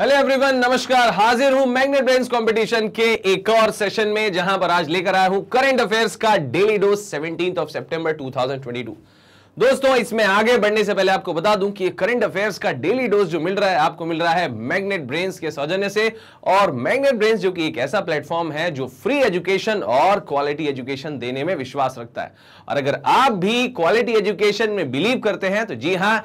Hello everyone नमस्कार हाजिर हूं मैग्नेट ब्रेन कंपटीशन के एक और सेशन में जहां पर आज लेकर आया हूं करंट अफेयर्स का डेली डोज 17th ऑफ सितंबर 2022 दोस्तों इसमें आगे बढ़ने से पहले आपको बता दूं कि करंट अफेयर्स का डेली डोज जो मिल रहा है आपको मिल रहा है मैग्नेट ब्रेन्स के सौजन्य से और मैग्नेट ब्रेन्स जो कि एक ऐसा प्लेटफॉर्म है जो फ्री एजुकेशन और क्वालिटी एजुकेशन देने में विश्वास रखता है और अगर आप भी क्वालिटी एजुकेशन में बिलीव करते हैं तो जी हाँ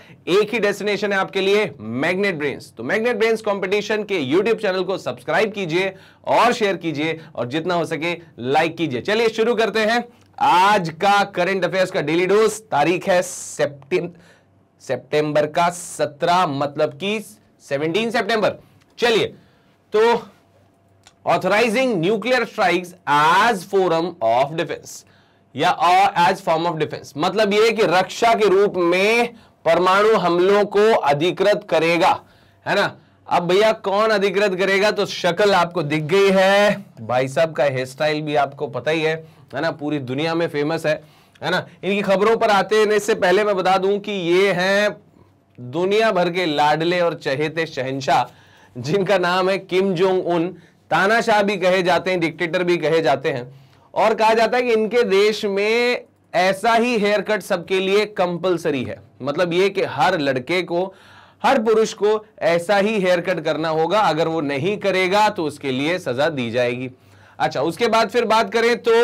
एक ही डेस्टिनेशन है आपके लिए मैग्नेट ब्रेन्स तो मैग्नेट ब्रेन्स कॉम्पिटिशन के यूट्यूब चैनल को सब्सक्राइब कीजिए और शेयर कीजिए और जितना हो सके लाइक कीजिए चलिए शुरू करते हैं आज का करंट अफेयर्स का डेली डोज तारीख है सितंबर का सत्रह मतलब कि सेवनटीन सितंबर चलिए तो authorising nuclear strikes as forum of defence या एज फॉर्म ऑफ डिफेंस मतलब यह कि रक्षा के रूप में परमाणु हमलों को अधिकृत करेगा है ना अब भैया कौन अधिकृत करेगा तो शक्ल आपको दिख गई है भाई साहब का हेयर स्टाइल भी आपको पता ही है है ना पूरी दुनिया में फेमस है है ना इनकी खबरों पर आते इससे पहले मैं बता दूं कि ये हैं दुनिया भर के लाडले और चहेते शहनशाह जिनका नाम है किम जोंग उन तानाशाह भी कहे जाते हैं डिक्टेटर भी कहे जाते हैं और कहा जाता है कि इनके देश में ऐसा ही हेयर कट सबके लिए कंपलसरी है मतलब ये कि हर लड़के को हर पुरुष को ऐसा ही हेयर कट करना होगा अगर वो नहीं करेगा तो उसके लिए सजा दी जाएगी अच्छा उसके बाद फिर बात करें तो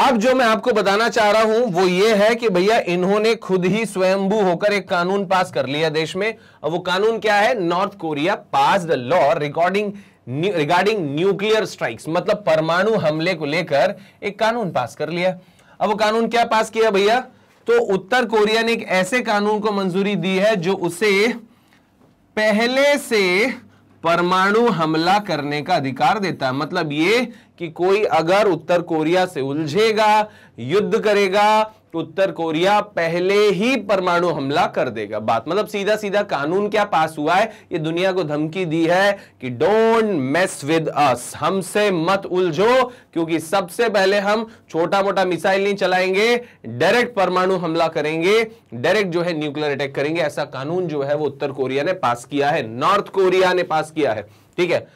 अब जो मैं आपको बताना चाह रहा हूं वो ये है कि भैया इन्होंने खुद ही स्वयंभू होकर एक कानून पास कर लिया देश में और वो कानून क्या है North Korea pass the law recording regarding nuclear strikes मतलब परमाणु हमले को लेकर एक कानून पास कर लिया अब वो कानून क्या पास किया भैया तो उत्तर कोरिया ने एक ऐसे कानून को मंजूरी दी है जो उसे पहले से परमाणु हमला करने का अधिकार देता है मतलब ये कि कोई अगर उत्तर कोरिया से उलझेगा युद्ध करेगा तो उत्तर कोरिया पहले ही परमाणु हमला कर देगा बात मतलब सीधा सीधा कानून क्या पास हुआ है ये दुनिया को धमकी दी है कि डोंट मेस विद अस हमसे मत उलझो क्योंकि सबसे पहले हम छोटा मोटा मिसाइल नहीं चलाएंगे डायरेक्ट परमाणु हमला करेंगे डायरेक्ट जो है न्यूक्लियर अटैक करेंगे ऐसा कानून जो है वो उत्तर कोरिया ने पास किया है नॉर्थ कोरिया ने पास किया है ठीक है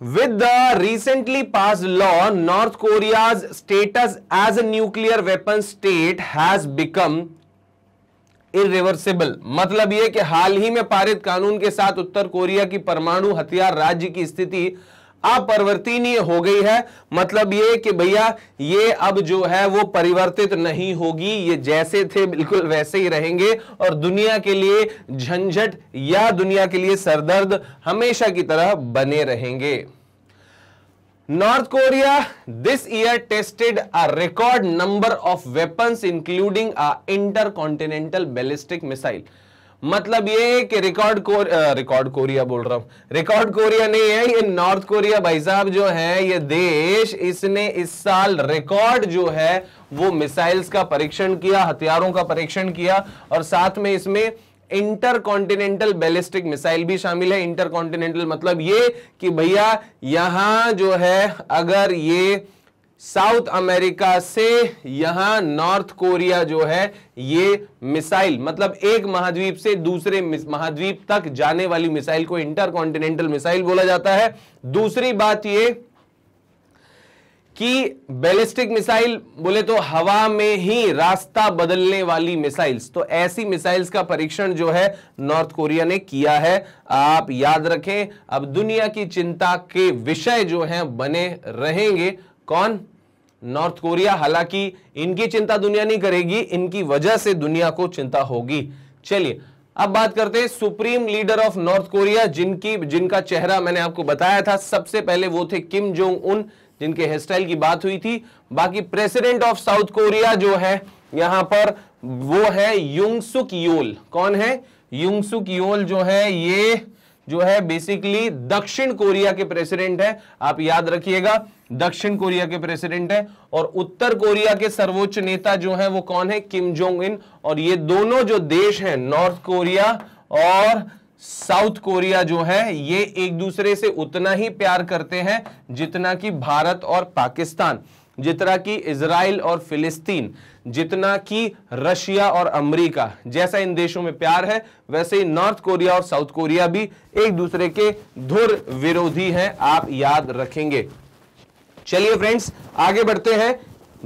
with the recently passed law north korea's status as a nuclear weapon state has become irreversible मतलब यह कि हाल ही में पारित कानून के साथ उत्तर कोरिया की परमाणु हथियार राज्य की स्थिति अपरिवर्तनीय हो गई है मतलब ये कि भैया ये अब जो है वो परिवर्तित नहीं होगी ये जैसे थे बिल्कुल वैसे ही रहेंगे और दुनिया के लिए झंझट या दुनिया के लिए सरदर्द हमेशा की तरह बने रहेंगे North Korea this year tested a record number of weapons including a intercontinental ballistic missile मतलब ये कि रिकॉर्ड कोर, रिकॉर्ड कोरिया बोल रहा हूं रिकॉर्ड कोरिया नहीं है ये नॉर्थ कोरिया भाई साहब जो है ये देश इसने इस साल रिकॉर्ड जो है वो मिसाइल्स का परीक्षण किया हथियारों का परीक्षण किया और साथ में इसमें इंटर कॉन्टिनेंटल बैलिस्टिक मिसाइल भी शामिल है इंटर कॉन्टिनेंटल मतलब ये कि भैया यहां जो है अगर ये साउथ अमेरिका से यहां नॉर्थ कोरिया जो है ये मिसाइल मतलब एक महाद्वीप से दूसरे महाद्वीप तक जाने वाली मिसाइल को इंटर कॉन्टिनेंटल मिसाइल बोला जाता है दूसरी बात ये कि बैलिस्टिक मिसाइल बोले तो हवा में ही रास्ता बदलने वाली मिसाइल्स तो ऐसी मिसाइल्स का परीक्षण जो है नॉर्थ कोरिया ने किया है आप याद रखें अब दुनिया की चिंता के विषय जो हैं बने रहेंगे कौन नॉर्थ कोरिया हालांकि इनकी चिंता दुनिया नहीं करेगी इनकी वजह से दुनिया को चिंता होगी चलिए अब बात करते हैं supreme leader of North Korea जिनकी जिनका चेहरा मैंने आपको बताया था सबसे पहले वो थे किम जोंग उन जिनके हेयरस्टाइल की बात हुई थी बाकी प्रेसिडेंट ऑफ साउथ कोरिया जो है यहां पर वो है युंगसुक योल कौन है युंगसुक योल जो है ये जो है बेसिकली दक्षिण कोरिया के प्रेसिडेंट है आप याद रखिएगा दक्षिण कोरिया के प्रेसिडेंट है और उत्तर कोरिया के सर्वोच्च नेता जो है वो कौन है किम जोंग इन और ये दोनों जो देश हैं नॉर्थ कोरिया और साउथ कोरिया जो है ये एक दूसरे से उतना ही प्यार करते हैं जितना कि भारत और पाकिस्तान जितना कि इसराइल और फिलिस्तीन जितना कि रशिया और अमेरिका जैसा इन देशों में प्यार है वैसे ही नॉर्थ कोरिया और साउथ कोरिया भी एक दूसरे के धुर विरोधी हैं आप याद रखेंगे चलिए फ्रेंड्स आगे बढ़ते हैं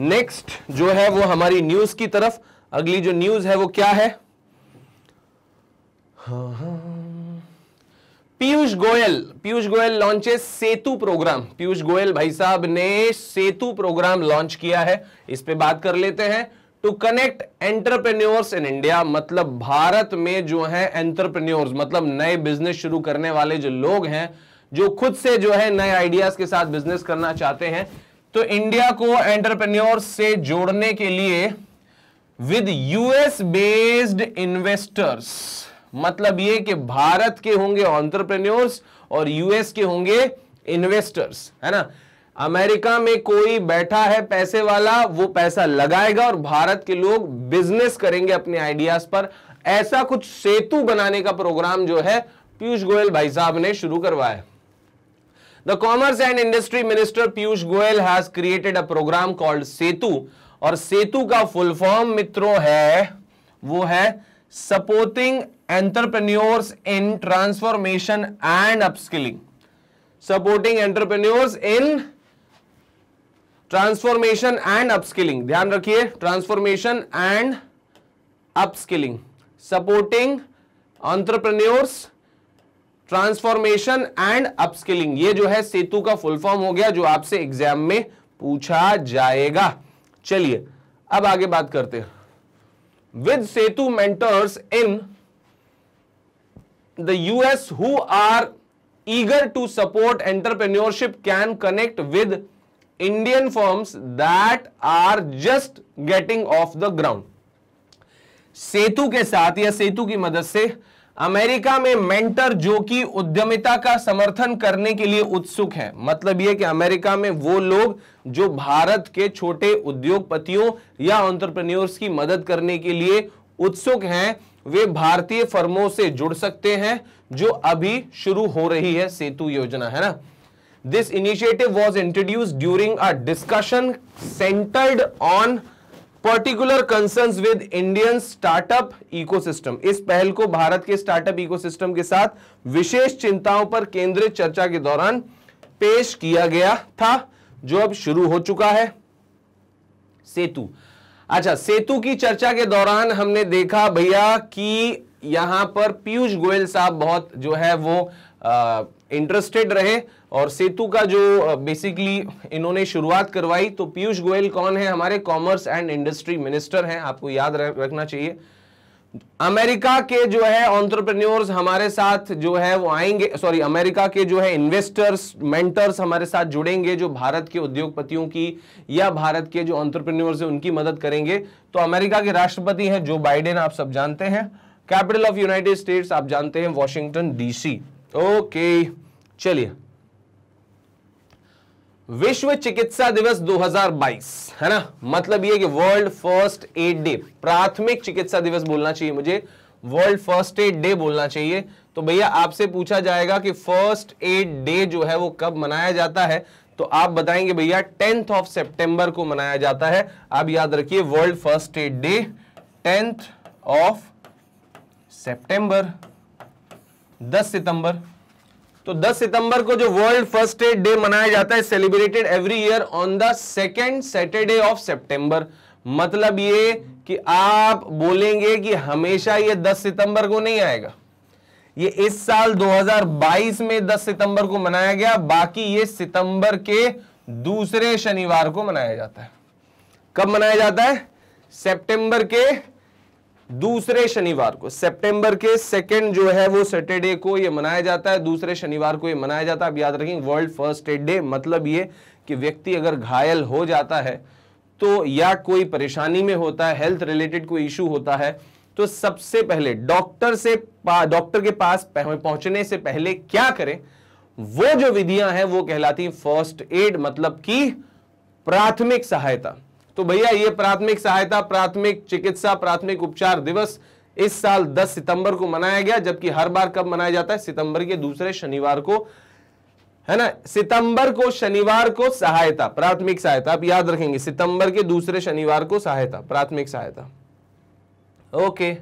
नेक्स्ट जो है वो हमारी न्यूज की तरफ अगली जो न्यूज है वो क्या है हाँ हाँ पीयूष गोयल पीयूष गोयल लॉन्चेस सेतु प्रोग्राम पीयूष गोयल भाई साहब ने सेतु प्रोग्राम लॉन्च किया है इस पे बात कर लेते हैं to connect entrepreneurs in India मतलब भारत में जो है एंटरप्रेन्योर्स मतलब नए बिजनेस शुरू करने वाले जो लोग हैं जो खुद से जो है नए आइडियाज के साथ बिजनेस करना चाहते हैं तो इंडिया को एंटरप्रेन्योर्स से जोड़ने के लिए विद यूएस बेस्ड इन्वेस्टर्स मतलब ये कि भारत के होंगे ऑन्टरप्रेन्योर्स और यूएस के होंगे इन्वेस्टर्स है ना अमेरिका में कोई बैठा है पैसे वाला वो पैसा लगाएगा और भारत के लोग बिजनेस करेंगे अपने आइडियाज पर ऐसा कुछ सेतु बनाने का प्रोग्राम जो है पीयूष गोयल भाई साहब ने शुरू करवाया the commerce and industry minister Piyush Goyal has created a programme called Setu और सेतु का फुल फॉर्म मित्रों है वो है supporting entrepreneurs in transformation and upskilling supporting entrepreneurs in transformation and upskilling ध्यान रखिए transformation and upskilling supporting entrepreneurs transformation and upskilling ये जो है सेतु का फुल फॉर्म हो गया जो आपसे एग्जाम में पूछा जाएगा चलिए अब आगे बात करते हैं with Setu mentors in the US who are eager to support entrepreneurship can connect with Indian firms that are just getting off the ground. Setu के साथ या सेतु की मदद से अमेरिका में मेंटर जो कि उद्यमिता का समर्थन करने के लिए उत्सुक है मतलब यह कि अमेरिका में वो लोग जो भारत के छोटे उद्योगपतियों या ऑन्टरप्रन्योर्स की मदद करने के लिए उत्सुक हैं वे भारतीय फर्मों से जुड़ सकते हैं जो अभी शुरू हो रही है सेतु योजना है ना this initiative was introduce during a discussion centred on particular concern with Indian startup ecosystem इस पहल को भारत के स्टार्टअप इकोसिस्टम के साथ विशेष चिंताओं पर केंद्रित चर्चा के दौरान पेश किया गया था जो अब शुरू हो चुका है सेतु अच्छा सेतु की चर्चा के दौरान हमने देखा भैया कि यहां पर पीयूष गोयल साहब बहुत जो है वो इंटरेस्टेड रहे और सेतु का जो बेसिकली इन्होंने शुरुआत करवाई तो पीयूष गोयल कौन है हमारे कॉमर्स एंड इंडस्ट्री मिनिस्टर हैं आपको याद रखना चाहिए अमेरिका के जो है ऑन्टरप्रेन्योर्स हमारे साथ जो है वो आएंगे सॉरी अमेरिका के जो है इन्वेस्टर्स मेंटर्स हमारे साथ जुड़ेंगे जो भारत के उद्योगपतियों की या भारत के जो ऑन्टरप्रेन्योर्स है उनकी मदद करेंगे तो अमेरिका के राष्ट्रपति हैं जो बाइडेन आप सब जानते हैं कैपिटल ऑफ यूनाइटेड स्टेट्स आप जानते हैं वॉशिंगटन डीसी ओके चलिए विश्व चिकित्सा दिवस 2022 है ना मतलब ये कि वर्ल्ड फर्स्ट एड डे प्राथमिक चिकित्सा दिवस बोलना चाहिए मुझे वर्ल्ड फर्स्ट एड डे बोलना चाहिए तो भैया आपसे पूछा जाएगा कि फर्स्ट एड डे जो है वो कब मनाया जाता है तो आप बताएंगे भैया टेंथ ऑफ सेप्टेंबर को मनाया जाता है आप याद रखिए world first aid day tenth of September दस सितंबर तो 10 सितंबर को जो वर्ल्ड फर्स्ट एड डे मनाया जाता है celebrated every year on the second Saturday of September मतलब ये कि आप बोलेंगे कि हमेशा ये 10 सितंबर को नहीं आएगा ये इस साल 2022 में 10 सितंबर को मनाया गया बाकी ये सितंबर के दूसरे शनिवार को मनाया जाता है कब मनाया जाता है सितंबर के दूसरे शनिवार को सितंबर के सेकंड जो है वो सैटरडे को ये मनाया जाता है दूसरे शनिवार को ये मनाया जाता है अब याद रखें वर्ल्ड फर्स्ट एड डे मतलब ये कि व्यक्ति अगर घायल हो जाता है तो या कोई परेशानी में होता है हेल्थ रिलेटेड कोई इशू होता है तो सबसे पहले डॉक्टर से डॉक्टर के पास पहुंचने से पहले क्या करें वो जो विधियां हैं वो कहलाती फर्स्ट एड मतलब की प्राथमिक सहायता तो भैया ये प्राथमिक सहायता प्राथमिक चिकित्सा प्राथमिक उपचार दिवस इस साल 10 सितंबर को मनाया गया जबकि हर बार कब मनाया जाता है सितंबर के दूसरे शनिवार को है ना सितंबर को शनिवार को सहायता प्राथमिक सहायता आप याद रखेंगे सितंबर के दूसरे शनिवार को सहायता प्राथमिक सहायता okay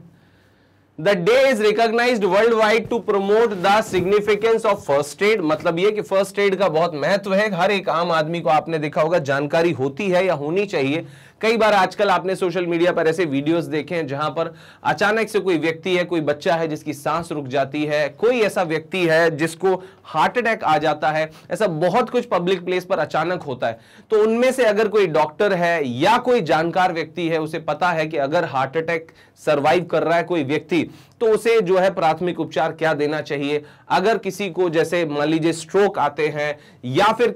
the day is recognised world wide to promote the significance of first aid मतलब ये कि फर्स्ट एड का बहुत महत्व है हर एक आम आदमी को आपने देखा होगा जानकारी होती है या होनी चाहिए कई बार आजकल आपने सोशल मीडिया पर ऐसे वीडियोस देखे हैं जहां पर अचानक से कोई व्यक्ति है कोई बच्चा है जिसकी सांस रुक जाती है कोई ऐसा व्यक्ति है जिसको हार्ट अटैक आ जाता है ऐसा बहुत कुछ पब्लिक प्लेस पर अचानक होता है तो उनमें से अगर कोई डॉक्टर है या कोई जानकार व्यक्ति है उसे पता है कि अगर हार्ट अटैक सर्वाइव कर रहा है कोई व्यक्ति तो उसे जो है प्राथमिक उपचार क्या देना चाहिए अगर किसी को जैसे मान लीजिए स्ट्रोक आते हैं या फिर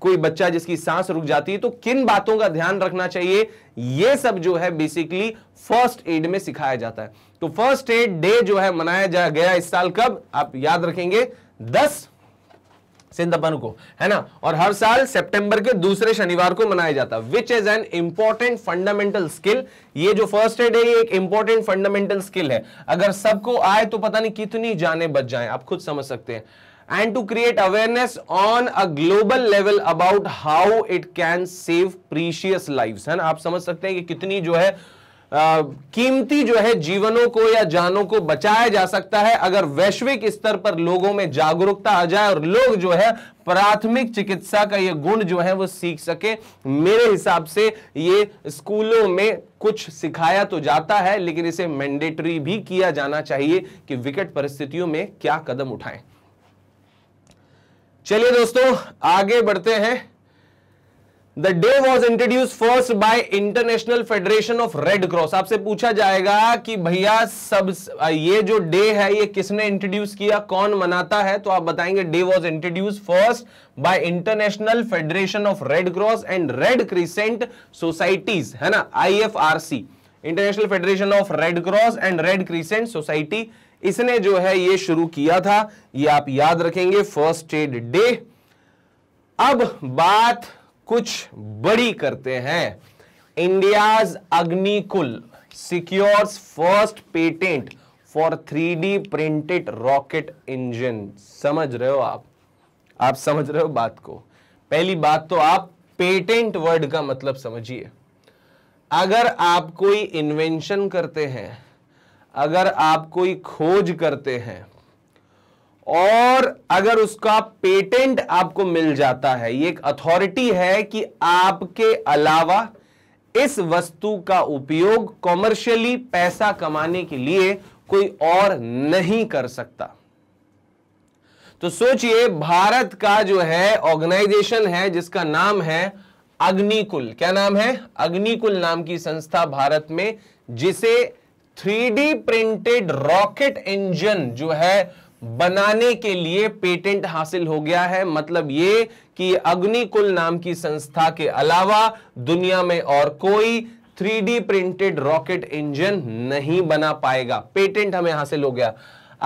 कोई बच्चा जिसकी सांस रुक जाती है तो किन बातों का ध्यान रखना चाहिए ये सब जो है बेसिकली फर्स्ट एड में सिखाया जाता है तो फर्स्ट एड डे जो है मनाया जा गया इस साल कब आप याद रखेंगे दस सिंधपन को है ना और हर साल सितंबर के दूसरे शनिवार को मनाया जाता है which is an important fundamental skill ये जो फर्स्ट एड है ये एक इंपॉर्टेंट फंडामेंटल स्किल है अगर सबको आए तो पता नहीं कितनी जाने बच जाए आप खुद समझ सकते हैं and to create awareness on a global level about how it can save precious lives है ना आप समझ सकते हैं कि कितनी जो है आ, कीमती जो है जीवनों को या जानों को बचाया जा सकता है अगर वैश्विक स्तर पर लोगों में जागरूकता आ जाए और लोग जो है प्राथमिक चिकित्सा का ये गुण जो है वो सीख सके मेरे हिसाब से ये स्कूलों में कुछ सिखाया तो जाता है लेकिन इसे मैंडेटरी भी किया जाना चाहिए कि विकट परिस्थितियों में क्या कदम उठाएं चलिए दोस्तों आगे बढ़ते हैं the day was introduce first by International Federation of Red Cross आपसे पूछा जाएगा कि भैया सब ये जो डे है ये किसने इंट्रोड्यूस किया कौन मनाता है तो आप बताएंगे day was introduce first by International Federation of Red Cross and Red Crescent Societies है ना see International Federation of Red Cross and Red Crescent Society इसने जो है ये शुरू किया था ये आप याद रखेंगे फर्स्ट एड डे अब बात कुछ बड़ी करते हैं India's Agnikul secures first patent for three D printed rocket engine समझ रहे हो आप आप समझ रहे हो बात को पहली बात तो आप पेटेंट वर्ड का मतलब समझिए अगर आप कोई इन्वेंशन करते हैं अगर आप कोई खोज करते हैं और अगर उसका पेटेंट आपको मिल जाता है ये एक अथॉरिटी है कि आपके अलावा इस वस्तु का उपयोग कॉमर्शियली पैसा कमाने के लिए कोई और नहीं कर सकता तो सोचिए भारत का जो है ऑर्गेनाइजेशन है जिसका नाम है अग्निकुल क्या नाम है अग्निकुल नाम की संस्था भारत में जिसे थ्री प्रिंटेड रॉकेट इंजन जो है बनाने के लिए पेटेंट हासिल हो गया है मतलब ये कि अग्निकुल नाम की संस्था के अलावा दुनिया में और कोई 3D प्रिंटेड रॉकेट इंजन नहीं बना पाएगा पेटेंट हमें हासिल हो गया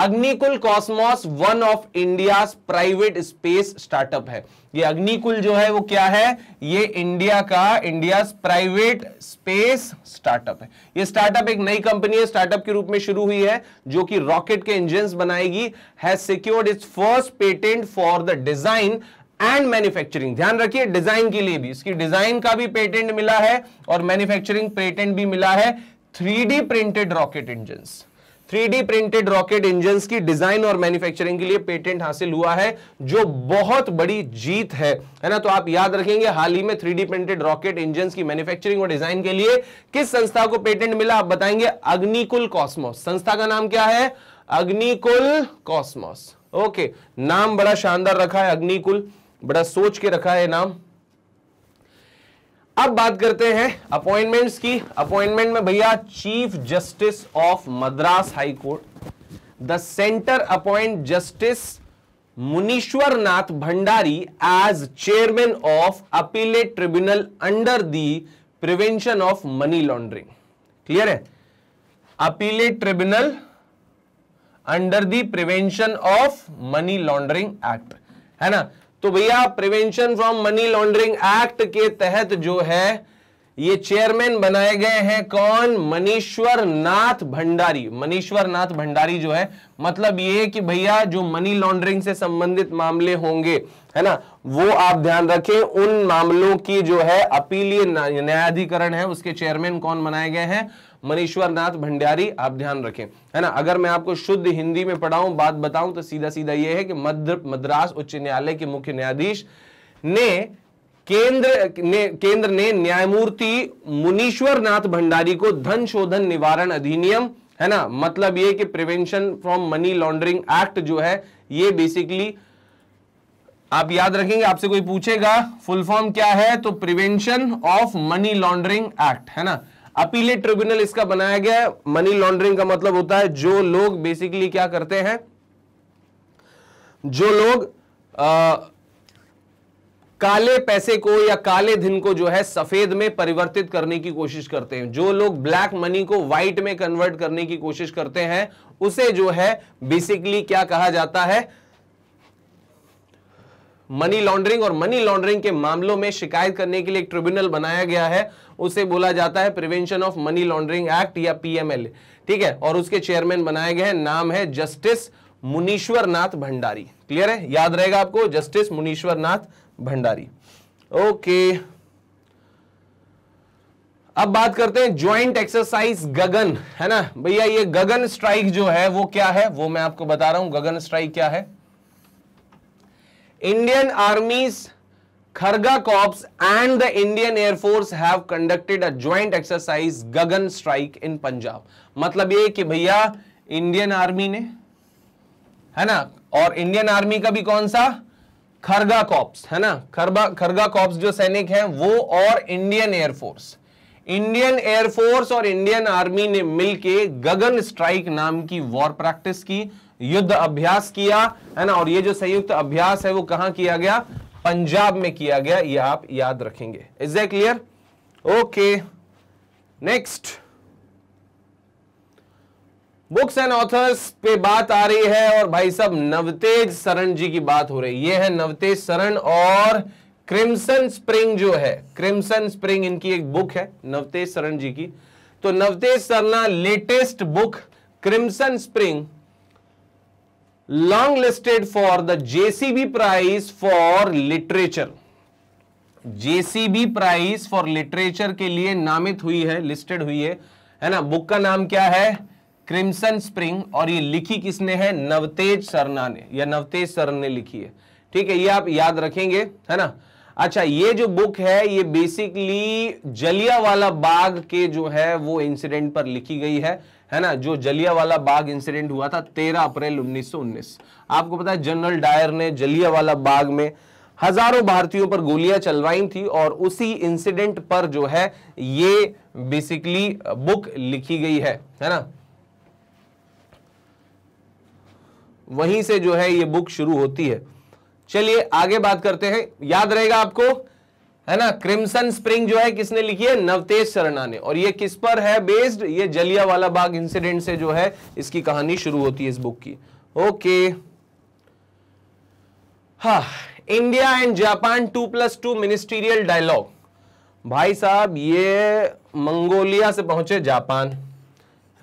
Agnikul Cosmos one of India private space startup है ये अग्निकुल जो है वो क्या है ये इंडिया का इंडिया प्राइवेट स्पेस स्टार्टअप है ये स्टार्टअप एक नई कंपनी है स्टार्टअप के रूप में शुरू हुई है जो कि रॉकेट के इंजन बनाएगी has secured its first patent for the design and manufacturing ध्यान रखिए डिजाइन के लिए भी इसकी डिजाइन का भी पेटेंट मिला है और मैन्युफैक्चरिंग पेटेंट भी मिला है three printed rocket engine 3D printed rocket engine की डिजाइन और मैन्युफैक्चरिंग के लिए पेटेंट हासिल हुआ है जो बहुत बड़ी जीत है है ना तो आप याद रखेंगे हाल ही में थ्री प्रिंटेड रॉकेट इंजन की मैन्युफैक्चरिंग और डिजाइन के लिए किस संस्था को पेटेंट मिला आप बताएंगे अग्निकुल कॉस्मोस संस्था का नाम क्या है अग्निकुल कॉस्मोस ओके नाम बड़ा शानदार रखा है अग्निकुल बड़ा सोच के रखा है नाम अब बात करते हैं अपॉइंटमेंट्स की अपॉइंटमेंट में भैया Chief Justice of Madras High Court the centre appoint justice Munishwar Nath Bhandari as chairman of appellate tribunal under the prevention of money laundering clear है appellate tribunal under the prevention of money laundering act है ना तो भैया prevention from money laundering act के तहत जो है ये चेयरमैन बनाए गए हैं कौन मनीश्वर नाथ भंडारी मनीश्वर नाथ भंडारी जो है मतलब ये कि भैया जो मनी लॉन्ड्रिंग से संबंधित मामले होंगे है ना वो आप ध्यान रखें उन मामलों की जो है अपीलीय न्यायाधिकरण है उसके चेयरमैन कौन बनाए गए हैं मनीश्वर नाथ भंडारी आप ध्यान रखें है ना अगर मैं आपको शुद्ध हिंदी में पढ़ाऊं बात बताऊं तो सीधा सीधा यह है कि मध्य मद्रास उच्च न्यायालय के मुख्य न्यायाधीश ने केंद्र ने केंद्र ने न्यायमूर्ति मुनीश्वर नाथ भंडारी को धन शोधन निवारण अधिनियम है ना मतलब ये कि prevention from money laundering act जो है ये बेसिकली आप याद रखेंगे आपसे कोई पूछेगा फुल फॉर्म क्या है तो prevention of money laundering act है ना अपीलेट ट्रिब्यूनल इसका बनाया गया है मनी लॉन्ड्रिंग का मतलब होता है जो लोग बेसिकली क्या करते हैं जो लोग आ, काले पैसे को या काले धन को जो है सफेद में परिवर्तित करने की कोशिश करते हैं जो लोग ब्लैक मनी को व्हाइट में कन्वर्ट करने की कोशिश करते हैं उसे जो है बेसिकली क्या कहा जाता है मनी लॉन्ड्रिंग और मनी लॉन्ड्रिंग के मामलों में शिकायत करने के लिए एक ट्रिब्यूनल बनाया गया है उसे बोला जाता है prevention of money laundering act या पीएमएल ठीक है और उसके चेयरमैन बनाए गए हैं नाम है जस्टिस मुनीश्वर नाथ भंडारी क्लियर है याद रहेगा आपको जस्टिस मुनीश्वर नाथ भंडारी ओके अब बात करते हैं ज्वाइंट एक्सरसाइज गगन है ना भैया ये गगन स्ट्राइक जो है वो क्या है वो मैं आपको बता रहा हूं गगन स्ट्राइक क्या है Indian army's Kharga corps and the Indian Air Force have conducted a joint exercise Gagan strike in Punjab मतलब ये कि भैया इंडियन आर्मी ने है ना और इंडियन आर्मी का भी कौन सा खरगा कॉप्स है ना खरबा खरगा कॉप्स जो सैनिक हैं वो और इंडियन एयरफोर्स इंडियन एयरफोर्स और इंडियन आर्मी ने मिलके गगन स्ट्राइक नाम की वॉर प्रैक्टिस की युद्ध अभ्यास किया है ना और ये जो संयुक्त अभ्यास है वो कहां किया गया पंजाब में किया गया ये आप याद रखेंगे is a clear okay next books and authors पे बात आ रही है और भाई साहब नवतेज शरण जी की बात हो रही है ये है नवतेज शरण और क्रिम्सन स्प्रिंग जो है क्रिम्सन स्प्रिंग इनकी एक बुक है नवतेज शरण जी की तो Navtej Sarna latest book Crimson Spring long listed for the JCB prize for literature JCB prize for literature के लिए नामित हुई है लिस्टेड हुई है है ना बुक का नाम क्या है क्रिम्सन स्प्रिंग और ये लिखी किसने है नवतेज सरना ने या नवतेज सर ने लिखी है ठीक है ये आप याद रखेंगे है ना अच्छा ये जो बुक है ये बेसिकली जलिया वाला बाग के जो है वो इंसिडेंट पर लिखी गई है है ना जो जलियावाला बाग इंसिडेंट हुआ था 13 अप्रैल 1919 आपको पता है जनरल डायर ने जलियावाला बाग में हजारों भारतीयों पर गोलियां चलवाई थी और उसी इंसिडेंट पर जो है ये बेसिकली बुक लिखी गई है है ना वहीं से जो है ये बुक शुरू होती है चलिए आगे बात करते हैं याद रहेगा आपको है ना क्रिमसन स्प्रिंग जो है किसने लिखी है नवतेज सरना ने और ये किस पर है बेस्ड ये जलिया वाला बाग इंसिडेंट से जो है इसकी कहानी शुरू होती है इस बुक की ओके हा India and Japan two plus two ministerial dialogue भाई साहब ये मंगोलिया से पहुंचे जापान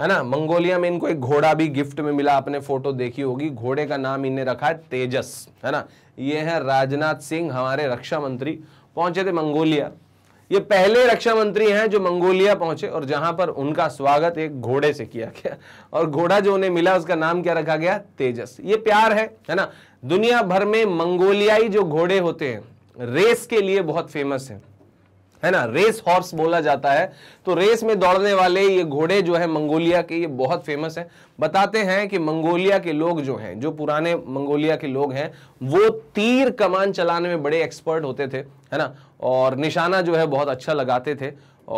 है ना मंगोलिया में इनको एक घोड़ा भी गिफ्ट में मिला आपने फोटो देखी होगी घोड़े का नाम इन्हें रखा है तेजस है ना ये है राजनाथ सिंह हमारे रक्षा मंत्री पहुंचे थे मंगोलिया ये पहले रक्षा मंत्री हैं जो मंगोलिया पहुंचे और जहां पर उनका स्वागत एक घोड़े से किया गया और घोड़ा जो उन्हें मिला उसका नाम क्या रखा गया तेजस ये प्यार है है ना दुनिया भर में मंगोलियाई जो घोड़े होते हैं रेस के लिए बहुत फेमस है है ना रेस हॉर्स बोला जाता है तो रेस में दौड़ने वाले ये घोड़े जो है मंगोलिया के ये बहुत फेमस है बताते हैं कि मंगोलिया के लोग जो हैं जो पुराने मंगोलिया के लोग हैं वो तीर कमान चलाने में बड़े एक्सपर्ट होते थे है ना और निशाना जो है बहुत अच्छा लगाते थे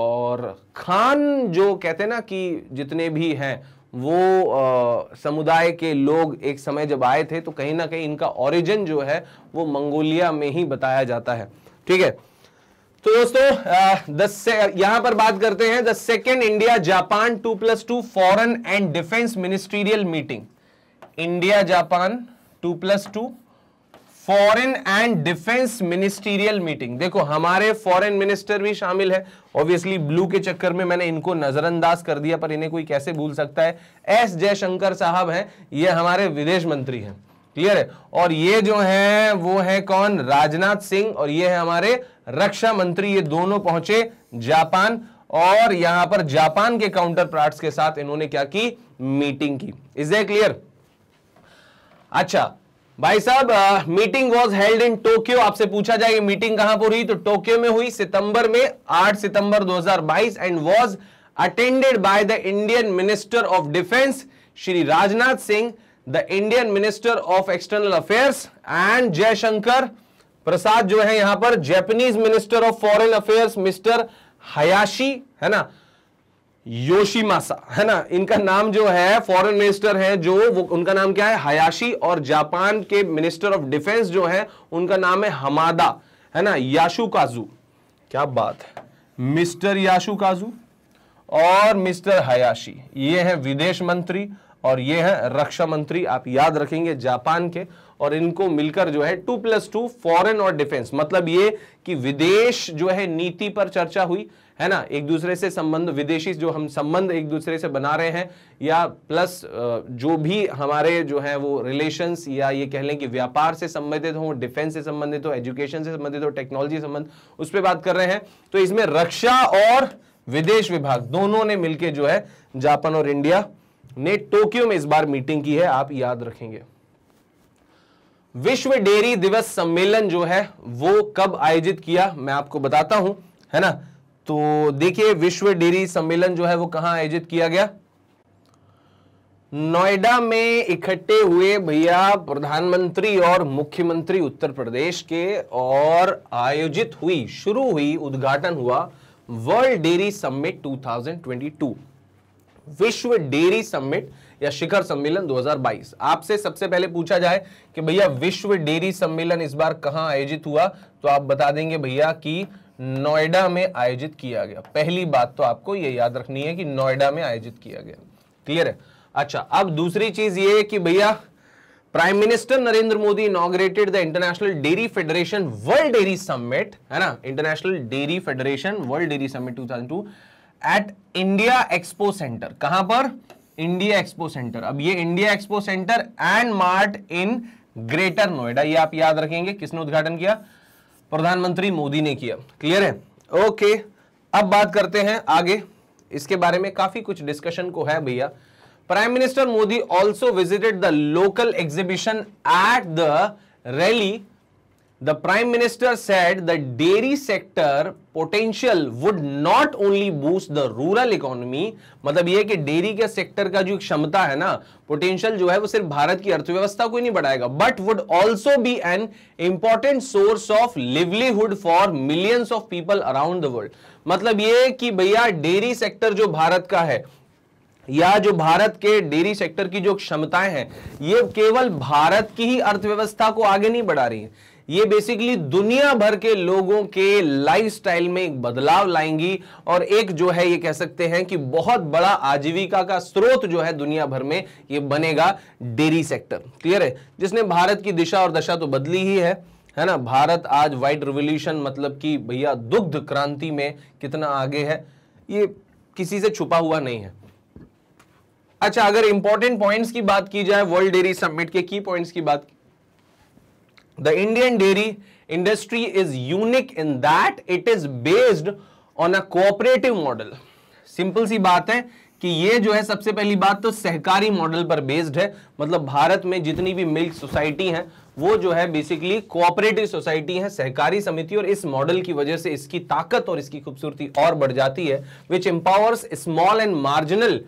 और खान जो कहते ना कि जितने भी हैं वो आ, समुदाय के लोग एक समय जब आए थे तो कहीं ना कहीं इनका ओरिजिन जो है वो मंगोलिया में ही बताया जाता है ठीक है तो दोस्तों यहां पर बात करते हैं the second India Japan two plus two foreign and defence ministerial meeting India Japan two plus two foreign and defence ministerial meeting देखो हमारे फॉरेन मिनिस्टर भी शामिल है ऑब्वियसली ब्लू के चक्कर में मैंने इनको नजरअंदाज कर दिया पर इन्हें कोई कैसे भूल सकता है एस जयशंकर साहब हैं ये हमारे विदेश मंत्री हैं क्लियर है और ये जो है वो है कौन राजनाथ सिंह और ये है हमारे रक्षा मंत्री ये दोनों पहुंचे जापान और यहां पर जापान के काउंटर पार्ट के साथ इन्होंने क्या की मीटिंग की इज ए क्लियर अच्छा भाई साहब meeting was held in Tokyo आपसे पूछा जाए मीटिंग कहां पर हुई तो टोक्यो में हुई सितंबर में 8 सितंबर 2022 and was attended by the Indian minister of defence Shri Rajnath Singh the Indian minister of external affairs and Jaishankar Prasad जो है यहां पर Japanese minister of foreign affairs mister Hayashi है ना योशिमासा है ना इनका नाम जो है फॉरेन मिनिस्टर है जो वो उनका नाम क्या है हयाशी और जापान के मिनिस्टर ऑफ डिफेंस जो है उनका नाम है हमादा है ना याशु काजू क्या बात है मिस्टर याशु काजू और मिस्टर हयाशी ये हैं विदेश मंत्री और ये है रक्षा मंत्री आप याद रखेंगे जापान के और इनको मिलकर जो है टू प्लस टू फॉरन और डिफेंस मतलब ये कि विदेश जो है नीति पर चर्चा हुई है ना एक दूसरे से संबंध विदेशी जो हम संबंध एक दूसरे से बना रहे हैं या प्लस जो भी हमारे जो है वो रिलेशंस या ये कह लें कि व्यापार से संबंधित हो डिफेंस से संबंधित हो एजुकेशन से संबंधित हो टेक्नोलॉजी से संबंध उस पर बात कर रहे हैं तो इसमें रक्षा और विदेश विभाग दोनों ने मिलकर जो है जापान और इंडिया ने टोक्यो में इस बार मीटिंग की है आप याद रखेंगे विश्व डेयरी दिवस सम्मेलन जो है वो कब आयोजित किया मैं आपको बताता हूं है ना तो देखिए विश्व डेयरी सम्मेलन जो है वो कहां आयोजित किया गया नोएडा में इकट्ठे हुए भैया प्रधानमंत्री और मुख्यमंत्री उत्तर प्रदेश के और आयोजित हुई शुरू हुई उद्घाटन हुआ वर्ल्ड डेयरी समिट 2022 विश्व डेयरी समिट या शिखर सम्मेलन 2022 आपसे सबसे पहले पूछा जाए कि भैया विश्व डेयरी सम्मेलन इस बार कहां आयोजित हुआ तो आप बता देंगे भैया कि नोएडा में आयोजित किया गया पहली बात तो आपको यह याद रखनी है कि नोएडा में आयोजित किया गया क्लियर है अच्छा अब दूसरी चीज ये है कि भैया prime minister Narendra Modi inaugurated the International Dairy Federation World dairy Summit है ना International Dairy Federation World dairy Summit to at India Expo Centre कहां पर इंडिया एक्सपो सेंटर अब ये India Expo Centre and Mart in Greater Noida ये आप याद रखेंगे किसने उद्घाटन किया प्रधानमंत्री मोदी ने किया क्लियर है ओके अब बात करते हैं आगे इसके बारे में काफी कुछ डिस्कशन को है भैया prime minister Modi also visited the local exhibition at the rally the prime minister said the dairy sector potential would not only boost the rural economy मतलब यह कि डेयरी के सेक्टर का जो क्षमता है ना पोटेंशियल जो है वो सिर्फ भारत की अर्थव्यवस्था को ही नहीं बढ़ाएगा but would also be an important source of livelihood for millions of people around the world मतलब ये कि भैया डेयरी सेक्टर जो भारत का है या जो भारत के डेयरी सेक्टर की जो क्षमताएं हैं ये केवल भारत की ही अर्थव्यवस्था को आगे नहीं बढ़ा रही है ये बेसिकली दुनिया भर के लोगों के लाइफस्टाइल में एक बदलाव लाएंगी और एक जो है ये कह सकते हैं कि बहुत बड़ा आजीविका का स्रोत जो है दुनिया भर में ये बनेगा डेयरी सेक्टर क्लियर है जिसने भारत की दिशा और दशा तो बदली ही है है ना भारत आज वाइट रिवोल्यूशन मतलब कि भैया दुग्ध क्रांति में कितना आगे है ये किसी से छुपा हुआ नहीं है अच्छा अगर इंपॉर्टेंट पॉइंट्स की बात की जाए वर्ल्ड डेयरी समिट के की पॉइंट्स की बात The Indian dairy industry is unique in that it is based on a cooperative model. Simple सी बात है कि ये जो है सबसे पहली बात तो सहकारी मॉडल पर बेस्ड है मतलब भारत में जितनी भी मिल्क सोसाइटी हैं वो जो है बेसिकली कोऑपरेटिव सोसाइटी है सहकारी समिति और इस मॉडल की वजह से इसकी ताकत और इसकी खूबसूरती और बढ़ जाती है which empowers small and marginal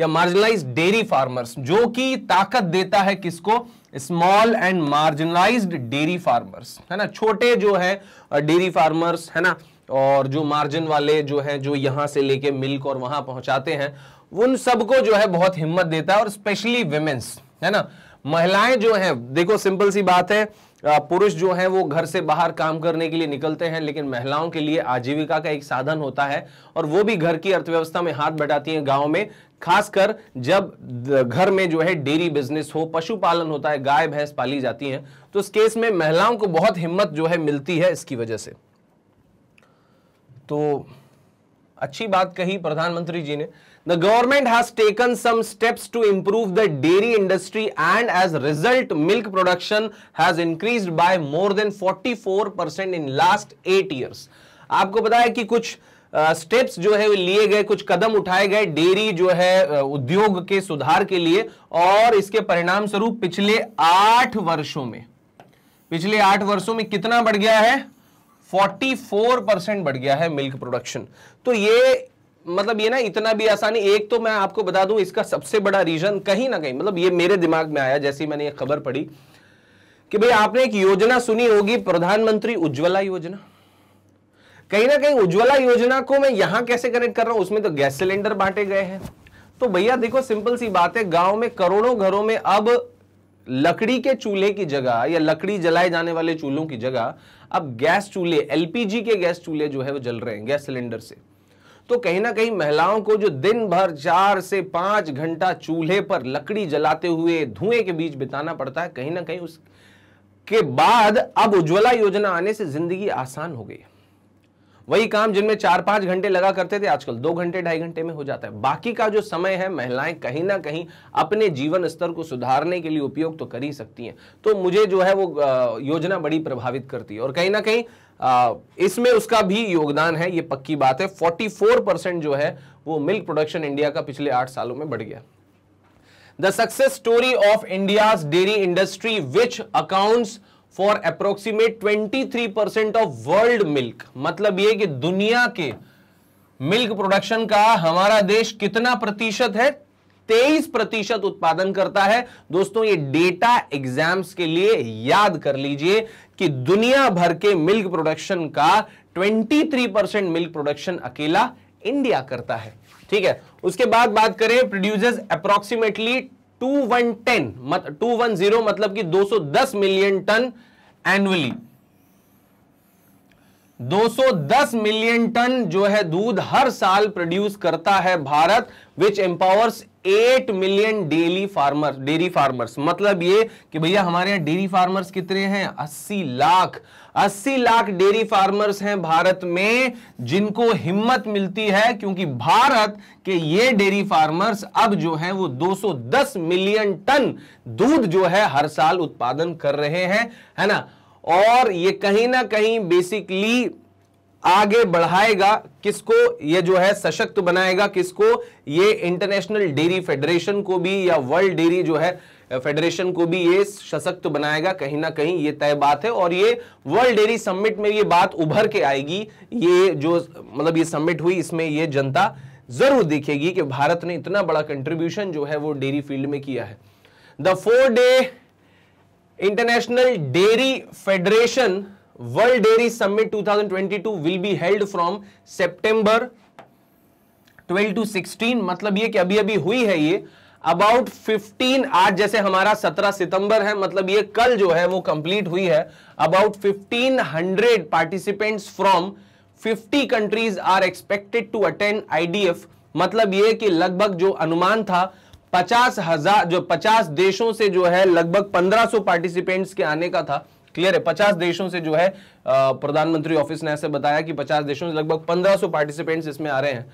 या मार्जिनलाइज्ड डेयरी फार्मर्स जो कि ताकत देता है किसको small and marginalised dairy farmers है ना छोटे जो है डेयरी फार्मर्स है ना और जो मार्जिन वाले जो है जो यहां से लेके मिल्क और वहां पहुंचाते हैं उन सबको जो है बहुत हिम्मत देता है और स्पेशली वेमेन्स है ना महिलाएं जो है देखो सिंपल सी बात है पुरुष जो है वो घर से बाहर काम करने के लिए निकलते हैं लेकिन महिलाओं के लिए आजीविका का एक साधन होता है और वो भी घर की अर्थव्यवस्था में हाथ बटाती हैं गांव में खासकर जब घर में जो है डेयरी बिजनेस हो पशुपालन होता है गाय भैंस पाली जाती हैं तो इस केस में महिलाओं को बहुत हिम्मत जो है मिलती है इसकी वजह से तो अच्छी बात कही प्रधानमंत्री जी ने the government has taken some steps to improve the dairy industry and as a result milk production has increased by more than 44% in last 8 years आपको पता है कि कुछ स्टेप्स uh, जो है लिए गए कुछ कदम उठाए गए डेयरी जो है उद्योग के सुधार के लिए और इसके परिणाम स्वरूप पिछले आठ वर्षों में पिछले आठ वर्षों में कितना बढ़ गया है 44 परसेंट बढ़ गया है मिल्क प्रोडक्शन तो ये मतलब ये ना इतना भी आसानी एक तो मैं आपको बता दूं इसका सबसे बड़ा रीजन कहीं ना कहीं मतलब ये मेरे दिमाग में आया जैसे मैंने ये खबर पढ़ी कि भाई आपने एक योजना सुनी होगी प्रधानमंत्री उज्ज्वला योजना कहीं ना कहीं उज्ज्वला योजना को मैं यहां कैसे कनेक्ट कर रहा हूं उसमें तो गैस सिलेंडर बांटे गए हैं तो भैया देखो सिंपल सी बात है गांव में करोड़ों घरों में अब लकड़ी के चूल्हे की जगह या लकड़ी जलाए जाने वाले चूल्हों की जगह अब गैस चूल्हे एलपीजी के गैस चूल्हे जो है वो जल रहे हैं गैस सिलेंडर से तो कहीं ना कहीं महिलाओं को जो दिन भर चार से पांच घंटा चूल्हे पर लकड़ी जलाते हुए धुएं के बीच बिताना पड़ता है कहीं ना कहीं उसके बाद अब उज्ज्वला योजना आने से जिंदगी आसान हो गई वही काम जिनमें चार पांच घंटे लगा करते थे आजकल दो घंटे ढाई घंटे में हो जाता है बाकी का जो समय है महिलाएं कहीं ना कहीं अपने जीवन स्तर को सुधारने के लिए उपयोग तो कर ही सकती हैं तो मुझे जो है वो योजना बड़ी प्रभावित करती है और कहीं ना कहीं इसमें उसका भी योगदान है ये पक्की बात है 44 परसेंट जो है वो मिल्क प्रोडक्शन इंडिया का पिछले आठ सालों में बढ़ गया the success story of India dairy industry which accounts for approximate 23 percent of world milk मतलब ये कि दुनिया के मिल्क प्रोडक्शन का हमारा देश कितना प्रतिशत है तेईस प्रतिशत उत्पादन करता है दोस्तों ये डेटा एग्जाम्स के लिए याद कर लीजिए कि दुनिया भर के मिल्क प्रोडक्शन का 23 परसेंट मिल्क प्रोडक्शन अकेला इंडिया करता है ठीक है उसके बाद बात करें प्रोड्यूसर्स अप्रोक्सीमेटली टू मत 210 मतलब कि 210 million tonne annually 210 million tonne जो है दूध हर साल प्रोड्यूस करता है Bharat which empowers eight million daily farmers dairy farmers मतलब ये कि भैया हमारे यहाँ डेयरी फार्मर्स कितने हैं अस्सी लाख अस्सी लाख डेयरी फार्मर्स हैं भारत में जिनको हिम्मत मिलती है क्योंकि भारत के ये डेयरी फार्मर्स अब जो हैं वो 210 मिलियन टन दूध जो है हर साल उत्पादन कर रहे हैं है ना और ये कहीं ना कहीं बेसिकली आगे बढ़ाएगा किसको ये जो है सशक्त बनाएगा किसको ये इंटरनेशनल डेयरी फेडरेशन को भी या वर्ल्ड डेयरी जो है फेडरेशन को भी ये सशक्त बनाएगा कहीं ना कहीं ये तय बात है और ये वर्ल्ड डेयरी समिट में ये बात उभर के आएगी ये जो मतलब ये समिट हुई इसमें ये जनता जरूर देखेगी कि भारत ने इतना बड़ा कंट्रीब्यूशन जो है वो डेयरी फील्ड में किया है the four day International Dairy Federation World dairy Summit 2022 will be held from September 12 to 16 मतलब ये कि अभी अभी हुई है ये अबाउट 15 आज जैसे हमारा 17 सितंबर है मतलब ये कल जो है वो कंप्लीट हुई है about 1500 participants from 50 countries are expected to attend IDF मतलब ये कि लगभग जो अनुमान था पचास हजार जो पचास देशों से जो है लगभग 1500 पार्टिसिपेंट्स के आने का था क्लियर है पचास देशों से जो है प्रधानमंत्री ऑफिस ने ऐसे बताया कि पचास देशों से लगभग पंद्रह पार्टिसिपेंट्स इसमें आ रहे हैं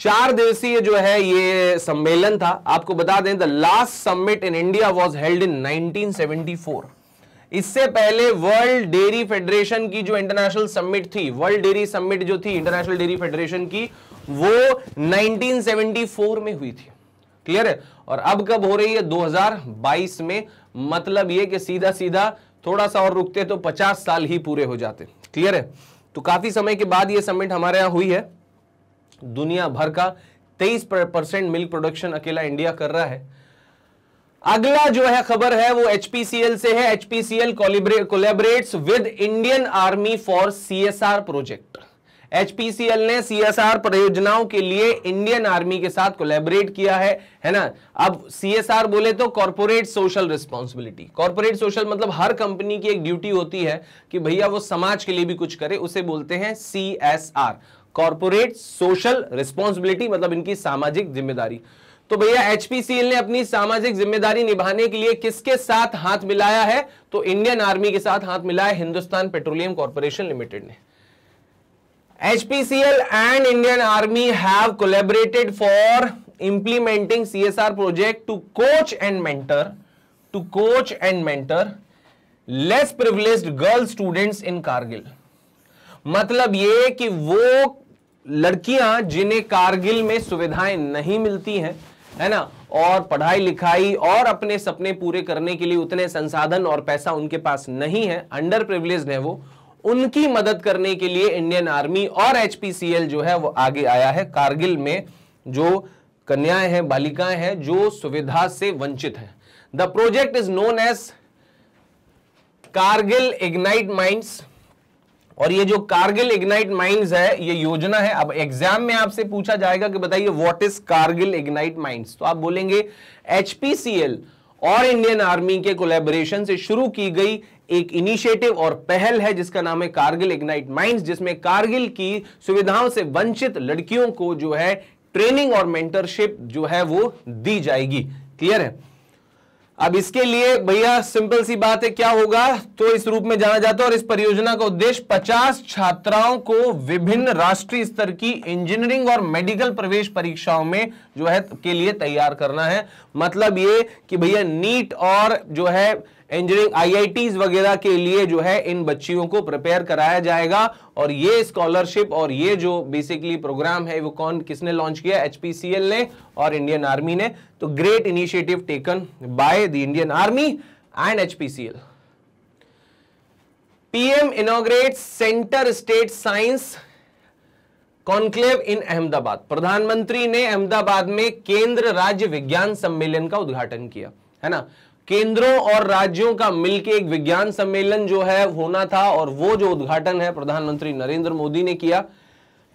चार दिवसीय जो है ये सम्मेलन था आपको बता दें the last summit in India was held in 1974 इससे पहले वर्ल्ड डेयरी फेडरेशन की जो इंटरनेशनल समिट थी वर्ल्ड डेयरी समिट जो थी इंटरनेशनल डेयरी फेडरेशन की वो 1974 में हुई थी क्लियर है और अब कब हो रही है 2022 में मतलब ये कि सीधा सीधा थोड़ा सा और रुकते तो पचास साल ही पूरे हो जाते क्लियर है तो काफ़ी समय के बाद ये समिट हमारे यहाँ हुई है दुनिया भर का तेईस परसेंट मिल्क प्रोडक्शन अकेला इंडिया कर रहा है अगला जो है खबर है वो एचपीसीएल से है HPCL collaborates with Indian army for CSR project HPCL ने सीएसआर परियोजनाओं के लिए इंडियन आर्मी के साथ कोलेबरेट किया है है ना अब सीएसआर बोले तो corporate social responsibility corporate social मतलब हर कंपनी की एक ड्यूटी होती है कि भैया वो समाज के लिए भी कुछ करे उसे बोलते हैं सी कॉर्पोरेट सोशल रिस्पॉन्सिबिलिटी मतलब इनकी सामाजिक जिम्मेदारी तो भैया एचपीसीएल ने अपनी सामाजिक जिम्मेदारी निभाने के लिए किसके साथ हाथ मिलाया है तो इंडियन आर्मी के साथ हाथ मिलाया हिंदुस्तान पेट्रोलियम कॉर्पोरेशन लिमिटेड ने HPCL and Indian Army have collaborated for implementing CSR project to coach and mentor to coach and mentor less privileged girl students in Kargil. मतलब ये कि वो लड़कियां जिन्हें कारगिल में सुविधाएं नहीं मिलती हैं है ना और पढ़ाई लिखाई और अपने सपने पूरे करने के लिए उतने संसाधन और पैसा उनके पास नहीं है अंडर प्रिविलेज है वो उनकी मदद करने के लिए इंडियन आर्मी और एचपीसीएल जो है वो आगे आया है कारगिल में जो कन्याएं हैं बालिकाएं हैं जो सुविधा से वंचित हैं the project is known as Kargil Ignite Minds और ये जो कारगिल इग्नाइट माइंड्स है ये योजना है अब एग्जाम में आपसे पूछा जाएगा कि बताइए what is Kargil Ignite Minds तो आप बोलेंगे एचपीसीएल और इंडियन आर्मी के कोलेबोरेशन से शुरू की गई एक इनिशिएटिव और पहल है जिसका नाम है कारगिल इग्नाइट माइंड जिसमें कारगिल की सुविधाओं से वंचित लड़कियों को जो है ट्रेनिंग और मेंटरशिप जो है वो दी जाएगी क्लियर है अब इसके लिए भैया सिंपल सी बात है क्या होगा तो इस रूप में जाना जाता है और इस परियोजना का उद्देश्य 50 छात्राओं को विभिन्न राष्ट्रीय स्तर की इंजीनियरिंग और मेडिकल प्रवेश परीक्षाओं में जो है के लिए तैयार करना है मतलब ये कि भैया नीट और जो है इंजीनियरिंग आई वगैरह के लिए जो है इन बच्चियों को प्रिपेयर कराया जाएगा और ये स्कॉलरशिप और ये जो बेसिकली प्रोग्राम है वो कौन किसने लॉन्च किया एचपीसीएल ने और इंडियन आर्मी ने तो great initiative taken by the Indian army and HPCL PM inaugurate centre state science conclave in Ahmedabad प्रधानमंत्री ने अहमदाबाद में केंद्र राज्य विज्ञान सम्मेलन का उद्घाटन किया है ना केंद्रों और राज्यों का मिलकर एक विज्ञान सम्मेलन जो है होना था और वो जो उद्घाटन है प्रधानमंत्री नरेंद्र मोदी ने किया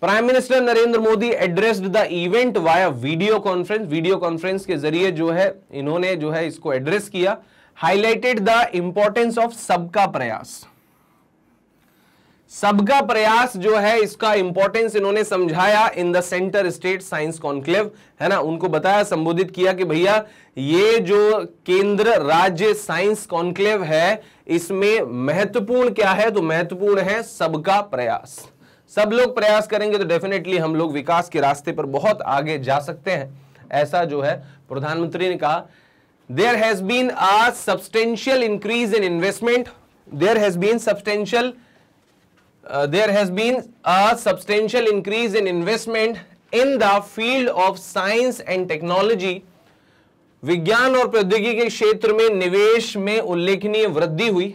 prime minister Narendra Modi addressed the event via video conference video conference के जरिए जो है इन्होंने जो है इसको एड्रेस किया हाईलाइटेड द इंपॉर्टेंस ऑफ सबका प्रयास सबका प्रयास जो है इसका इंपॉर्टेंस इन्होंने समझाया in the centre state science conclave है ना उनको बताया संबोधित किया कि भैया ये जो केंद्र राज्य साइंस कॉन्क्लेव है इसमें महत्वपूर्ण क्या है तो महत्वपूर्ण है सबका प्रयास सब लोग प्रयास करेंगे तो डेफिनेटली हम लोग विकास के रास्ते पर बहुत आगे जा सकते हैं ऐसा जो है प्रधानमंत्री ने कहा there has been a substantial increase in investment there has been substantial Uh, there has been a substantial increase in investment in the field of science and technology विज्ञान और प्रौद्योगिकी के क्षेत्र में निवेश में उल्लेखनीय वृद्धि हुई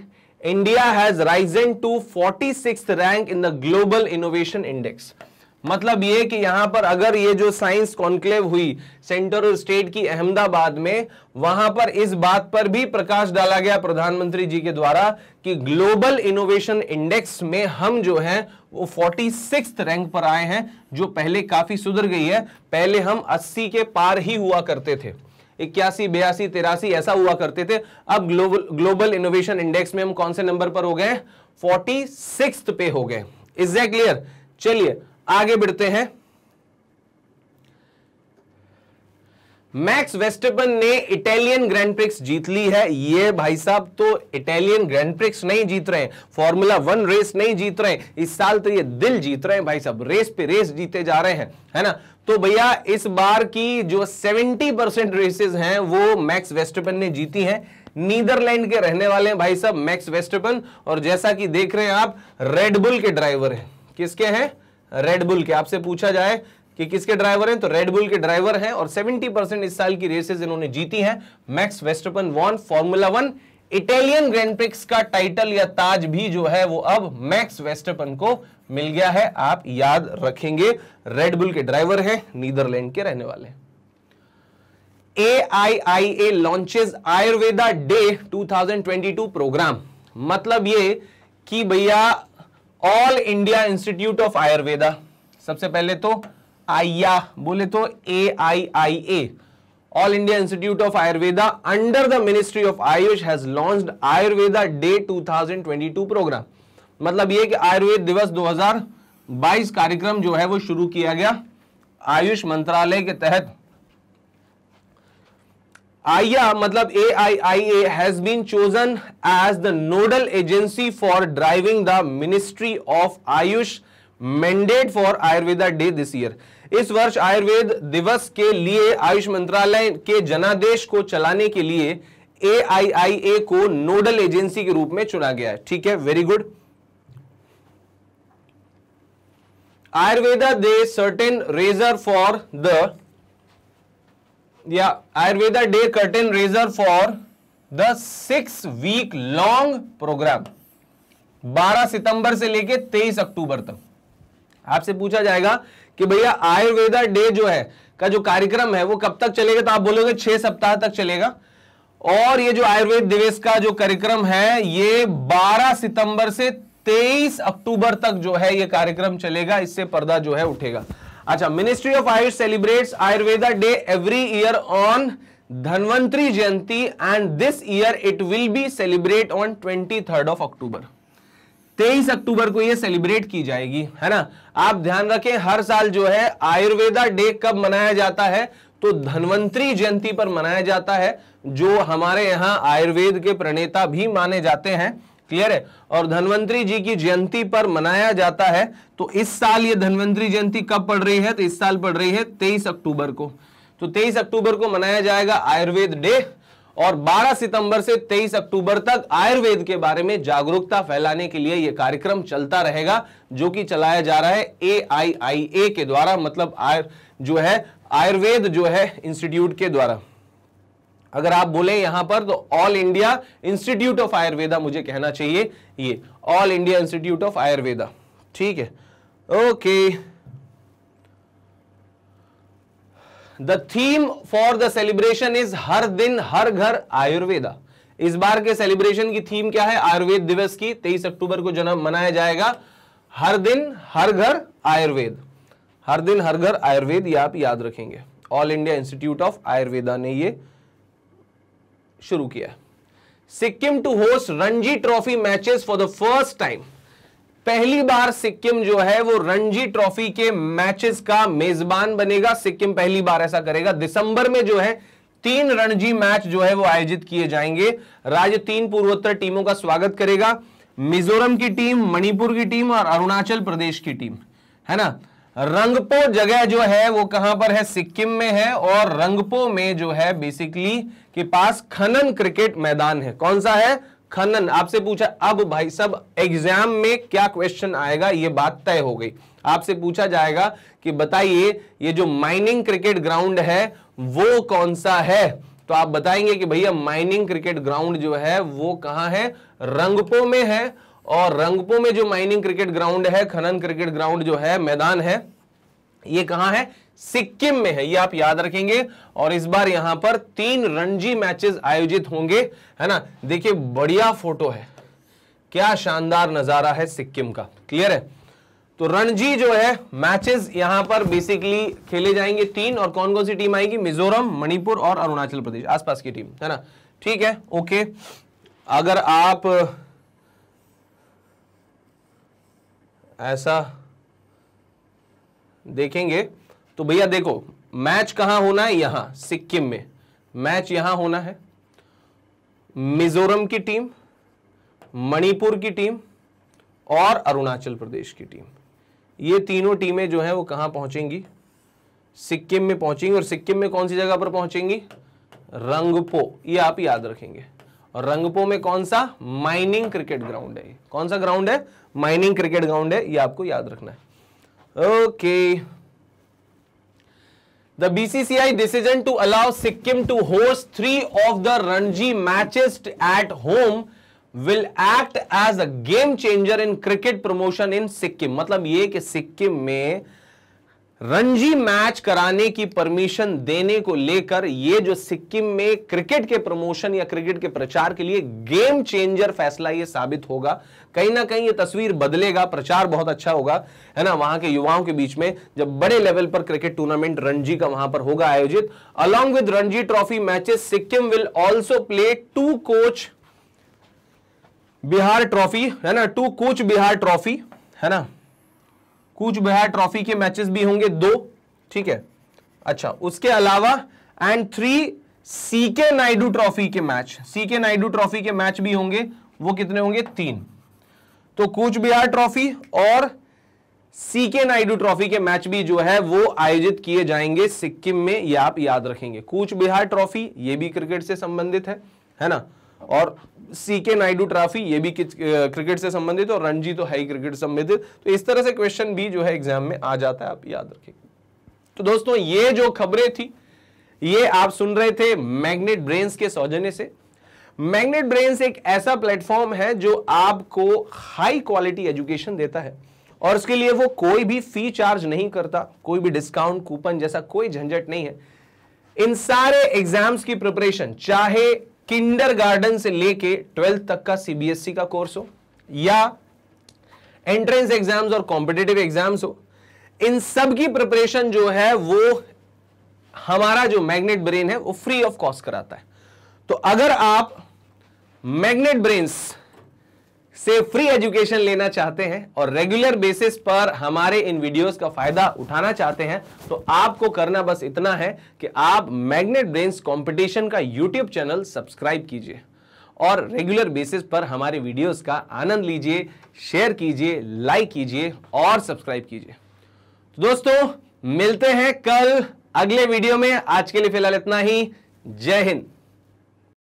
India has risen to forty six rank in the global innovation index मतलब ये कि यहां पर अगर ये जो साइंस कॉन्क्लेव हुई सेंटर और स्टेट की अहमदाबाद में वहां पर इस बात पर भी प्रकाश डाला गया प्रधानमंत्री जी के द्वारा कि ग्लोबल इनोवेशन इंडेक्स में हम जो है वो फोर्टी सिक्स रैंक पर आए हैं जो पहले काफ़ी सुधर गई है पहले हम 80 के पार ही हुआ करते थे इक्यासी बयासी तिरासी ऐसा हुआ करते थे अब ग्लोबल ग्लोबल इनोवेशन इंडेक्स में हम कौन से नंबर पर हो गए फोर्टी सिक्स पे हो गए इज क्लियर चलिए आगे बढ़ते हैं मैक्स वेस्टबन ने इटालियन ग्रैंड प्रिक्स जीत ली है ये भाई साहब तो इटालियन ग्रैंड प्रिक्स नहीं जीत रहे फॉर्मूला वन रेस नहीं जीत रहे इस साल तो ये दिल जीत रहे हैं भाई साहब रेस पे रेस जीते जा रहे हैं है ना तो भैया इस बार की जो 70 परसेंट रेसेस हैं वो मैक्स वेस्टबन ने जीती हैं नीदरलैंड के रहने वाले हैं भाई साहब मैक्स वेस्टबन और जैसा कि देख रहे हैं आप रेडबुल के ड्राइवर हैं किसके हैं रेडबुल के आपसे पूछा जाए कि किसके ड्राइवर हैं तो रेडबुल के ड्राइवर हैं और 70 परसेंट इस साल की रेसेस इन्होंने जीती हैं Max Verstappen won Formula One Italian Grand Prix का टाइटल या ताज भी जो है वो अब मैक्स वेस्टरपन को मिल गया है आप याद रखेंगे रेडबुल के ड्राइवर हैं नीदरलैंड के रहने वाले A I I A launches Ayurveda Day 2022 programme मतलब ये कि भैया All India institute of Ayurveda सबसे पहले तो आईया बोले तो A I I A All India institute of Ayurveda under the ministry of AYUSH has launch Ayurveda Day 2022 programme मतलब ये कि आयुर्वेद दिवस 2022 कार्यक्रम जो है वो शुरू किया गया आयुष मंत्रालय के तहत आइया मतलब A I I A has been chosen as the nodal agency for driving the ministry of AYUSH mandate for Ayurveda Day this year इस वर्ष आयुर्वेद दिवस के लिए आयुष मंत्रालय के जनादेश को चलाने के लिए ए को नोडल एजेंसी के रूप में चुना गया है ठीक है very good Ayurveda Day certain raiser for the या Ayurveda Day curtain raiser for the six week long programme 12 सितंबर से लेके 23 अक्टूबर तक आपसे पूछा जाएगा कि भैया आयुर्वेदा डे जो है का जो कार्यक्रम है वो कब तक चलेगा तो आप बोलोगे छह सप्ताह तक चलेगा और ये जो आयुर्वेद दिवस का जो कार्यक्रम है ये 12 सितंबर से 23 अक्टूबर तक जो है ये कार्यक्रम चलेगा इससे पर्दा जो है उठेगा अच्छा ministry of AYUSH celebrates Ayurveda day every year on Dhanvantari Jayanti and this year it will be celebrate on twenty third of October तेईस अक्टूबर को ये सेलिब्रेट की जाएगी है ना आप ध्यान रखें हर साल जो है आयुर्वेदा डे कब मनाया जाता है तो धनवंतरी जयंती पर मनाया जाता है जो हमारे यहाँ आयुर्वेद के प्रणेता भी माने जाते हैं क्लियर है और धनवंतरी जी की जयंती पर मनाया जाता है तो इस साल ये धनवंतरी जयंती कब पड़ रही है तो इस साल पड़ रही है तेईस अक्टूबर को तो तेईस अक्टूबर को मनाया जाएगा आयुर्वेद डे और 12 सितंबर से 23 अक्टूबर तक आयुर्वेद के बारे में जागरूकता फैलाने के लिए यह कार्यक्रम चलता रहेगा जो कि चलाया जा रहा है ए आई आई ए के द्वारा मतलब आयर, जो है आयुर्वेद जो है इंस्टीट्यूट के द्वारा अगर आप बोले यहां पर तो all India institute of Ayurveda मुझे कहना चाहिए ये all India institute of Ayurveda ठीक है okay okay. The theme for the celebration is हर दिन हर घर आयुर्वेदा इस बार के सेलिब्रेशन की थीम क्या है आयुर्वेद दिवस की 23 अक्टूबर को जन्म मनाया जाएगा हर दिन हर घर आयुर्वेद हर दिन हर घर आयुर्वेद ये आप याद रखेंगे all India institute of Ayurveda ने ये शुरू किया Sikkim to host Ranji trophy matches for the first time पहली बार सिक्किम जो है वो रणजी ट्रॉफी के मैचेस का मेजबान बनेगा सिक्किम पहली बार ऐसा करेगा दिसंबर में जो है तीन रणजी मैच जो है वो आयोजित किए जाएंगे राज्य तीन पूर्वोत्तर टीमों का स्वागत करेगा मिजोरम की टीम मणिपुर की टीम और अरुणाचल प्रदेश की टीम है ना रंगपो जगह जो है वो कहां पर है सिक्किम में है और रंगपो में जो है बेसिकली के पास खनन क्रिकेट मैदान है कौन सा है खनन आपसे पूछा अब भाई सब एग्जाम में क्या क्वेश्चन आएगा ये बात तय हो गई आपसे पूछा जाएगा कि बताइए ये जो माइनिंग क्रिकेट ग्राउंड है वो कौन सा है तो आप बताएंगे कि भैया माइनिंग क्रिकेट ग्राउंड जो है वो कहां है रंगपो में है और रंगपो में जो माइनिंग क्रिकेट ग्राउंड है खनन क्रिकेट ग्राउंड जो है मैदान है ये कहां है सिक्किम में है ये आप याद रखेंगे और इस बार यहां पर तीन रणजी मैचेस आयोजित होंगे है ना देखिए बढ़िया फोटो है क्या शानदार नजारा है सिक्किम का क्लियर है तो रणजी जो है मैचेस यहां पर बेसिकली खेले जाएंगे तीन और कौन कौन सी टीम आएगी मिजोरम मणिपुर और अरुणाचल प्रदेश आसपास की टीम है ना ठीक है ओके अगर आप ऐसा देखेंगे तो भैया देखो मैच कहां होना है यहां सिक्किम में मैच यहां होना है मिजोरम की टीम मणिपुर की टीम और अरुणाचल प्रदेश की टीम ये तीनों टीमें जो है वो कहां पहुंचेंगी सिक्किम में पहुंचेंगी और सिक्किम में कौन सी जगह पर पहुंचेंगी रंगपो ये आप याद रखेंगे और रंगपो में कौन सा माइनिंग क्रिकेट ग्राउंड है कौन सा ग्राउंड है माइनिंग क्रिकेट ग्राउंड है ये आपको याद रखना है okay The BCCI decision to allow Sikkim to host three of the Ranji matches at home will act as a game changer in cricket promotion in Sikkim. matlab ye ki sikkim mein Ranji match कराने की permission देने को लेकर यह जो सिक्किम में cricket के promotion या क्रिकेट के प्रचार के लिए गेम चेंजर फैसला यह साबित होगा कहीं ना कहीं ये तस्वीर बदलेगा प्रचार बहुत अच्छा होगा है ना वहां के युवाओं के बीच में जब बड़े लेवल पर क्रिकेट टूर्नामेंट रणजी का वहां पर होगा आयोजित along with Ranji trophy matches Sikkim will also play two Cooch Behar trophy है ना टू कोच बिहार ट्रॉफी है ना कूच बिहार ट्रॉफी के मैचेस भी होंगे दो ठीक है अच्छा उसके अलावा and three C K Naidu trophy के match C K Naidu trophy के मैच भी होंगे वो कितने होंगे तीन तो कूच बिहार ट्रॉफी और सी के नायडू ट्रॉफी के मैच भी जो है वो आयोजित किए जाएंगे सिक्किम में ये आप याद रखेंगे कूच बिहार ट्रॉफी ये भी क्रिकेट से संबंधित है है ना और सी के नायडू ट्रॉफी ये भी क्रिकेट से संबंधित और रणजी तो है ही क्रिकेट संबंधित तो इस तरह से क्वेश्चन भी जो है एग्जाम में आ जाता है आप याद रखें तो दोस्तों ये जो खबरें थी ये आप सुन रहे थे मैग्नेट ब्रेन्स के सौजन्य से मैग्नेट ब्रेन्स एक ऐसा प्लेटफॉर्म है जो आपको हाई क्वालिटी एजुकेशन देता है और उसके लिए वो कोई भी फी चार्ज नहीं करता कोई भी डिस्काउंट कूपन जैसा कोई झंझट नहीं है इन सारे एग्जाम्स की प्रिपरेशन चाहे किंडर गार्डन से लेके ट्वेल्थ तक का सीबीएसई e का कोर्स हो या एंट्रेंस एग्जाम्स और कॉम्पिटेटिव एग्जाम्स हो इन सब की प्रिपरेशन जो है वो हमारा जो मैग्नेट ब्रेन है वो फ्री ऑफ कॉस्ट कराता है तो अगर आप मैग्नेट ब्रेन्स से फ्री एजुकेशन लेना चाहते हैं और रेगुलर बेसिस पर हमारे इन वीडियोस का फायदा उठाना चाहते हैं तो आपको करना बस इतना है कि आप मैग्नेट ब्रेन्स कंपटीशन का यूट्यूब चैनल सब्सक्राइब कीजिए और रेगुलर बेसिस पर हमारे वीडियोस का आनंद लीजिए शेयर कीजिए लाइक कीजिए और सब्सक्राइब कीजिए तो दोस्तों मिलते हैं कल अगले वीडियो में आज के लिए फिलहाल इतना ही जय हिंद